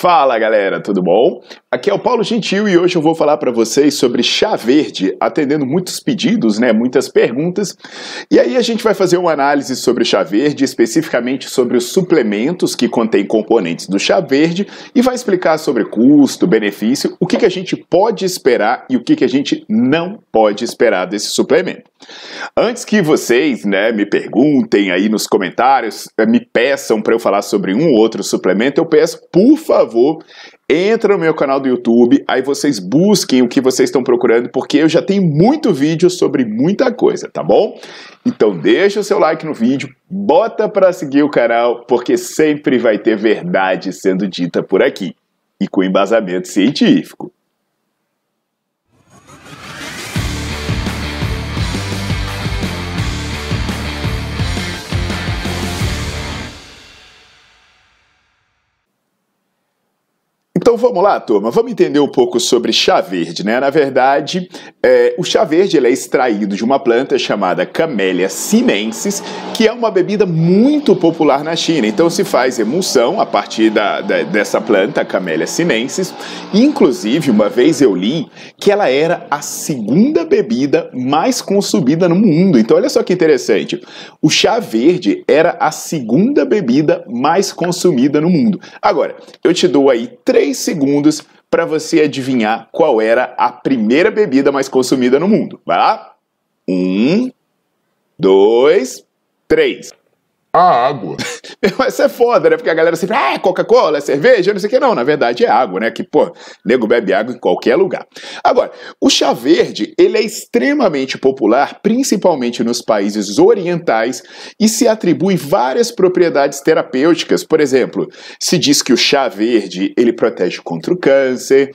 Fala galera, tudo bom? Aqui é o Paulo Gentil e hoje eu vou falar para vocês sobre chá verde, atendendo muitos pedidos, né, muitas perguntas. E aí a gente vai fazer uma análise sobre chá verde, especificamente sobre os suplementos que contêm componentes do chá verde e vai explicar sobre custo, benefício, o que, que a gente pode esperar e o que, que a gente não pode esperar desse suplemento. Antes que vocês, né, me perguntem aí nos comentários, me peçam para eu falar sobre um ou outro suplemento, eu peço, por favor, favor, entra no meu canal do YouTube, aí vocês busquem o que vocês estão procurando, porque eu já tenho muito vídeo sobre muita coisa, tá bom? Então deixa o seu like no vídeo, bota para seguir o canal, porque sempre vai ter verdade sendo dita por aqui e com embasamento científico. Então vamos lá, turma, vamos entender um pouco sobre chá verde, né? Na verdade, é, o chá verde ele é extraído de uma planta chamada Camellia sinensis, que é uma bebida muito popular na China. Então se faz emulsão a partir da, da, dessa planta, Camellia sinensis. Inclusive, uma vez eu li que ela era a segunda bebida mais consumida no mundo. Então olha só que interessante. O chá verde era a segunda bebida mais consumida no mundo. Agora, eu te dou aí três segundos para você adivinhar qual era a primeira bebida mais consumida no mundo. Vai lá? Um, dois, três a água. Isso é foda, né? Porque a galera sempre, ah, Coca-Cola, é cerveja, não sei o que. Não, na verdade é água, né? Que, pô, nego bebe água em qualquer lugar. Agora, o chá verde, ele é extremamente popular, principalmente nos países orientais, e se atribui várias propriedades terapêuticas. Por exemplo, se diz que o chá verde, ele protege contra o câncer,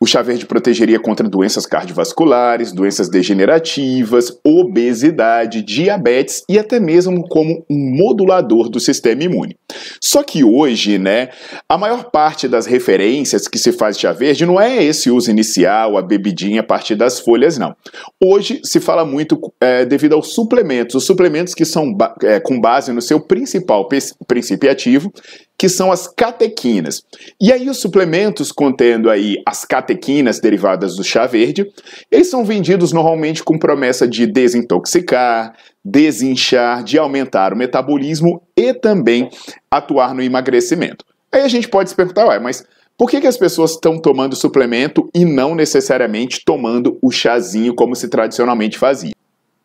o chá verde protegeria contra doenças cardiovasculares, doenças degenerativas, obesidade, diabetes e até mesmo como um modulador do sistema imune. Só que hoje, né, a maior parte das referências que se faz de chá verde não é esse uso inicial, a bebidinha a partir das folhas, não. Hoje se fala muito é, devido aos suplementos, os suplementos que são ba é, com base no seu principal princípio ativo, que são as catequinas. E aí os suplementos contendo aí as catequinas derivadas do chá verde, eles são vendidos normalmente com promessa de desintoxicar, desinchar, de aumentar o metabolismo e também atuar no emagrecimento. Aí a gente pode se perguntar, ué, mas por que, que as pessoas estão tomando suplemento e não necessariamente tomando o chazinho como se tradicionalmente fazia?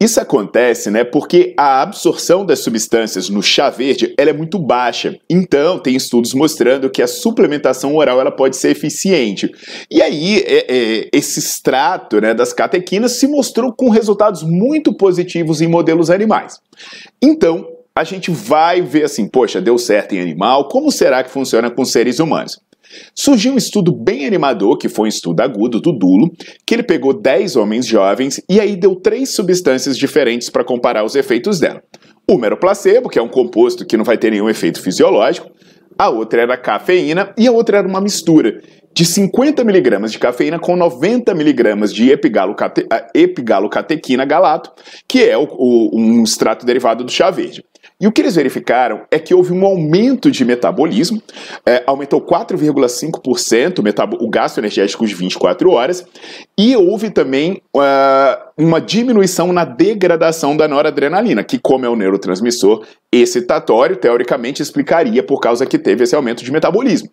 Isso acontece, né, porque a absorção das substâncias no chá verde ela é muito baixa. Então, tem estudos mostrando que a suplementação oral ela pode ser eficiente. E aí, é, é, esse extrato né, das catequinas se mostrou com resultados muito positivos em modelos animais. Então, a gente vai ver assim, poxa, deu certo em animal, como será que funciona com seres humanos? Surgiu um estudo bem animador, que foi um estudo agudo do Dulo, que ele pegou 10 homens jovens e aí deu três substâncias diferentes para comparar os efeitos dela. Uma era o placebo, que é um composto que não vai ter nenhum efeito fisiológico, a outra era a cafeína e a outra era uma mistura, de 50 miligramas de cafeína com 90 miligramas de epigalocatequina eh, galato, que é o, o, um extrato derivado do chá verde. E o que eles verificaram é que houve um aumento de metabolismo, é, aumentou 4,5% o, o gasto energético de 24 horas, e houve também uh, uma diminuição na degradação da noradrenalina, que, como é um neurotransmissor excitatório, teoricamente explicaria por causa que teve esse aumento de metabolismo.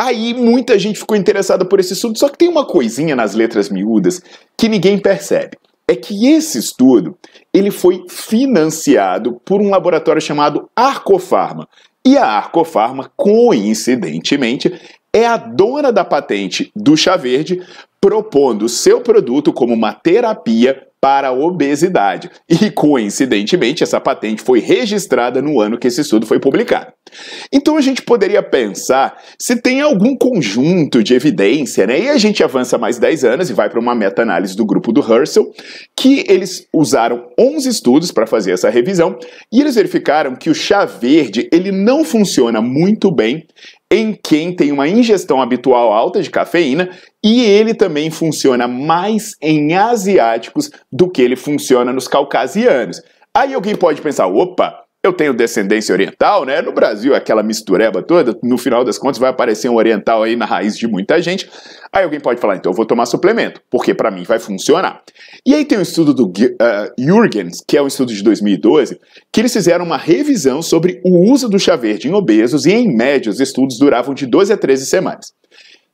Aí muita gente ficou interessada por esse estudo, só que tem uma coisinha nas letras miúdas que ninguém percebe. É que esse estudo, ele foi financiado por um laboratório chamado Arcofarma. E a Arcofarma, coincidentemente, é a dona da patente do chá verde, propondo seu produto como uma terapia para a obesidade. E, coincidentemente, essa patente foi registrada no ano que esse estudo foi publicado. Então a gente poderia pensar se tem algum conjunto de evidência, né? E a gente avança mais 10 anos e vai para uma meta-análise do grupo do Herschel, que eles usaram 11 estudos para fazer essa revisão, e eles verificaram que o chá verde, ele não funciona muito bem em quem tem uma ingestão habitual alta de cafeína e ele também funciona mais em asiáticos do que ele funciona nos caucasianos. Aí alguém pode pensar, opa, eu tenho descendência oriental, né? No Brasil, aquela mistureba toda, no final das contas vai aparecer um oriental aí na raiz de muita gente. Aí alguém pode falar, então eu vou tomar suplemento, porque para mim vai funcionar. E aí tem um estudo do uh, ah, Jurgens, que é um estudo de 2012, que eles fizeram uma revisão sobre o uso do chá verde em obesos e, em média, os estudos duravam de 12 a 13 semanas.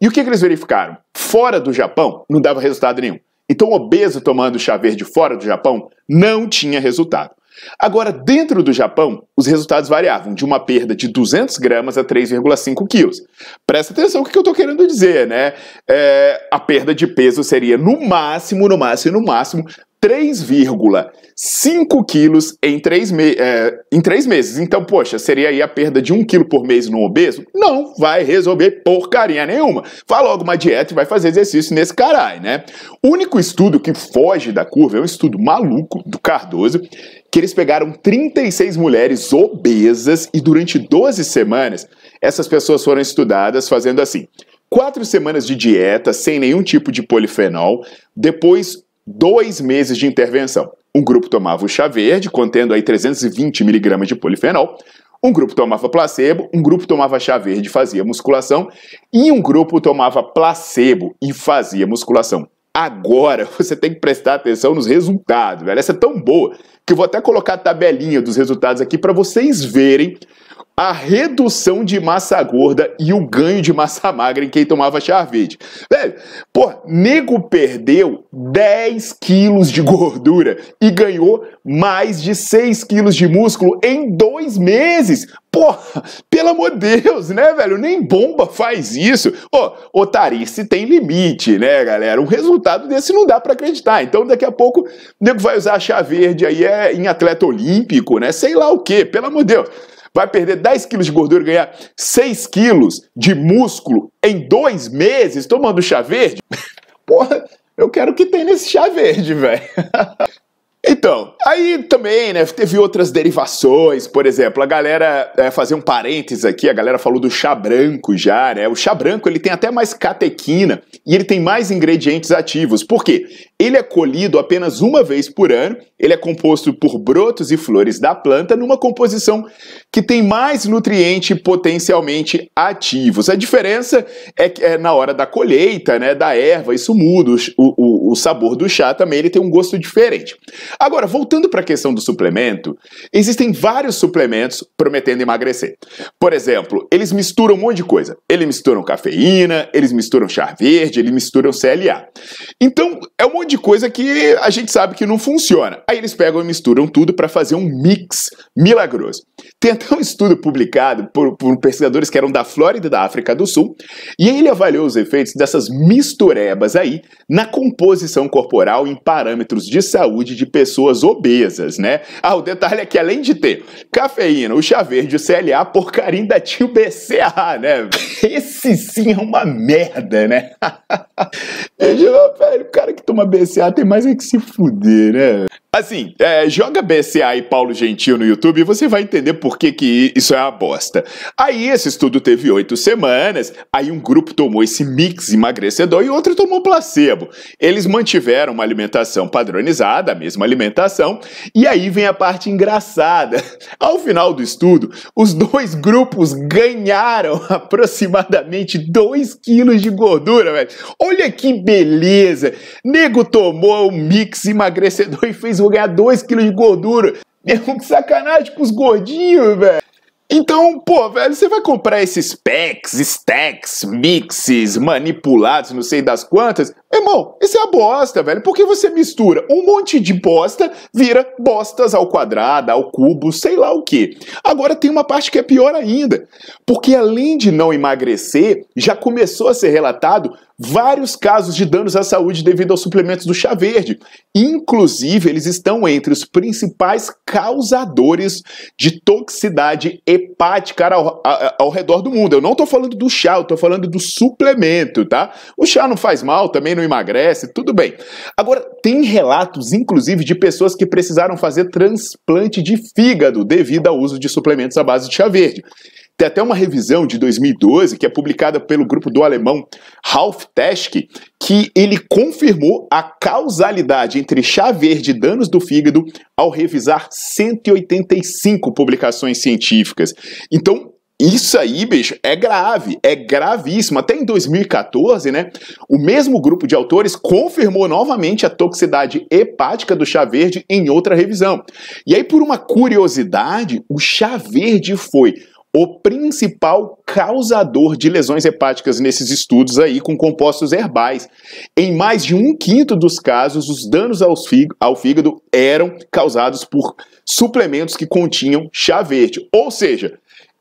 E o que, que eles verificaram? Fora do Japão, não dava resultado nenhum. Então, obeso tomando chá verde fora do Japão não tinha resultado. Agora, dentro do Japão, os resultados variavam de uma perda de 200 gramas a 3,5 quilos. Presta atenção o que eu estou querendo dizer, né? É, a perda de peso seria no máximo, no máximo, no máximo 3,5 quilos em três me é, em três meses. Então, poxa, seria aí a perda de um quilo por mês no obeso? Não vai resolver porcaria nenhuma. Vá logo uma dieta e vai fazer exercício nesse caralho, né? O único estudo que foge da curva é um estudo maluco do Cardoso, que eles pegaram 36 mulheres obesas e durante 12 semanas essas pessoas foram estudadas fazendo assim. Quatro semanas de dieta sem nenhum tipo de polifenol, depois dois meses de intervenção. Um grupo tomava o chá verde, contendo aí 320 miligramas de polifenol, um grupo tomava placebo, um grupo tomava chá verde e fazia musculação, e um grupo tomava placebo e fazia musculação. Agora você tem que prestar atenção nos resultados, velho. Essa é tão boa que eu vou até colocar a tabelinha dos resultados aqui para vocês verem a redução de massa gorda e o ganho de massa magra em quem tomava chá verde, Velho, pô, nego perdeu 10 quilos de gordura e ganhou mais de 6 quilos de músculo em dois meses. Porra, pelo amor de Deus, né, velho? Nem bomba faz isso. Ô, otarice tem limite, né, galera? Um resultado desse não dá para acreditar. Então, daqui a pouco, o nego vai usar a chá verde aí é em atleta olímpico, né? Sei lá o quê, pelo amor de Deus vai perder 10 quilos de gordura e ganhar 6 quilos de músculo em dois meses tomando chá verde? Porra, eu quero que tenha nesse chá verde, velho. Então, aí também, né, teve outras derivações, por exemplo, a galera, é, fazer um parênteses aqui, a galera falou do chá branco já, né, o chá branco ele tem até mais catequina e ele tem mais ingredientes ativos, por quê? Ele é colhido apenas uma vez por ano, ele é composto por brotos e flores da planta numa composição que tem mais nutriente potencialmente ativos. A diferença é que é na hora da colheita, né, da erva, isso muda. O, o, o sabor do chá também ele tem um gosto diferente. Agora, voltando para a questão do suplemento, existem vários suplementos prometendo emagrecer. Por exemplo, eles misturam um monte de coisa. Eles misturam cafeína, eles misturam chá verde, eles misturam CLA. Então, é um monte monte de coisa que a gente sabe que não funciona. Aí eles pegam e misturam tudo para fazer um mix milagroso. Tem até um estudo publicado por, por pesquisadores que eram da Flórida e da África do Sul, e ele avaliou os efeitos dessas misturebas aí na composição corporal em parâmetros de saúde de pessoas obesas, né? Ah, o detalhe é que além de ter cafeína, o chá verde, o CLA, a porcaria ainda tinha o BCA, né? Esse sim é uma merda, né? Eu digo, velho, o cara que toma BCA tem mais é que se fuder, né? Assim, é, joga BCA e Paulo Gentil no YouTube e você vai entender por que, que isso é uma bosta. Aí esse estudo teve oito semanas, aí um grupo tomou esse mix emagrecedor e outro tomou placebo. Eles mantiveram uma alimentação padronizada, a mesma alimentação, e aí vem a parte engraçada. Ao final do estudo, os dois grupos ganharam aproximadamente 2 quilos de gordura, velho. Olha que beleza! Nego tomou um mix emagrecedor e fez um vou ganhar 2 quilos de gordura. É Meu, que sacanagem com os gordinhos, velho. Então, pô, velho, você vai comprar esses packs, stacks, mixes, manipulados, não sei das quantas, Irmão, isso é a bosta, velho. Porque você mistura um monte de bosta, vira bostas ao quadrado, ao cubo, sei lá o que. Agora tem uma parte que é pior ainda. Porque além de não emagrecer, já começou a ser relatado vários casos de danos à saúde devido aos suplementos do chá verde. Inclusive, eles estão entre os principais causadores de toxicidade hepática ao, ao, ao redor do mundo. Eu não tô falando do chá, eu tô falando do suplemento, tá? O chá não faz mal, também não emagrece, tudo bem. Agora, tem relatos, inclusive, de pessoas que precisaram fazer transplante de fígado devido ao uso de suplementos à base de chá verde. Tem até uma revisão de 2012 que é publicada pelo grupo do alemão Ralf Teschke, que ele confirmou a causalidade entre chá verde e danos do fígado ao revisar 185 publicações científicas. Então, isso aí, bicho, é grave, é gravíssimo. Até em 2014, né, o mesmo grupo de autores confirmou novamente a toxicidade hepática do chá verde em outra revisão. E aí, por uma curiosidade, o chá verde foi o principal causador de lesões hepáticas nesses estudos aí com compostos herbais. Em mais de um quinto dos casos, os danos ao fígado eram causados por suplementos que continham chá verde. Ou seja,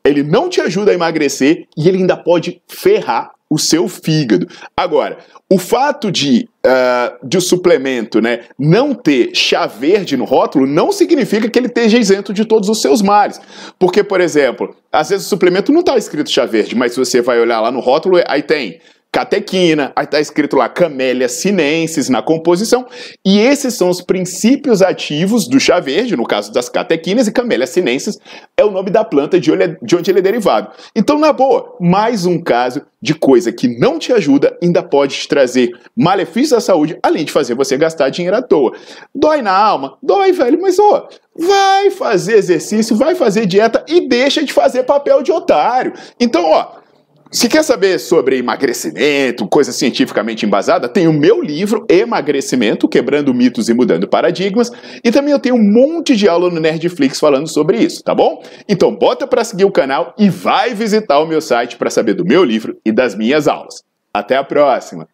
ele não te ajuda a emagrecer e ele ainda pode ferrar o seu fígado. Agora, o fato de, uh, de o suplemento né, não ter chá verde no rótulo não significa que ele esteja isento de todos os seus males. Porque, por exemplo, às vezes o suplemento não está escrito chá verde, mas se você vai olhar lá no rótulo, aí tem catequina, aí está escrito lá camélia sinensis na composição, e esses são os princípios ativos do chá verde, no caso das catequinas, e camélia sinensis é o nome da planta de onde ele é derivado. Então, na boa, mais um caso de coisa que não te ajuda, ainda pode te trazer malefícios à saúde, além de fazer você gastar dinheiro à toa. Dói na alma? Dói, velho, mas ó, vai fazer exercício, vai fazer dieta e deixa de fazer papel de otário. Então, ó, se quer saber sobre emagrecimento, coisa cientificamente embasada, tem o meu livro Emagrecimento, Quebrando Mitos e Mudando Paradigmas, e também eu tenho um monte de aula no Nerdflix falando sobre isso, tá bom? Então bota para seguir o canal e vai visitar o meu site para saber do meu livro e das minhas aulas. Até a próxima!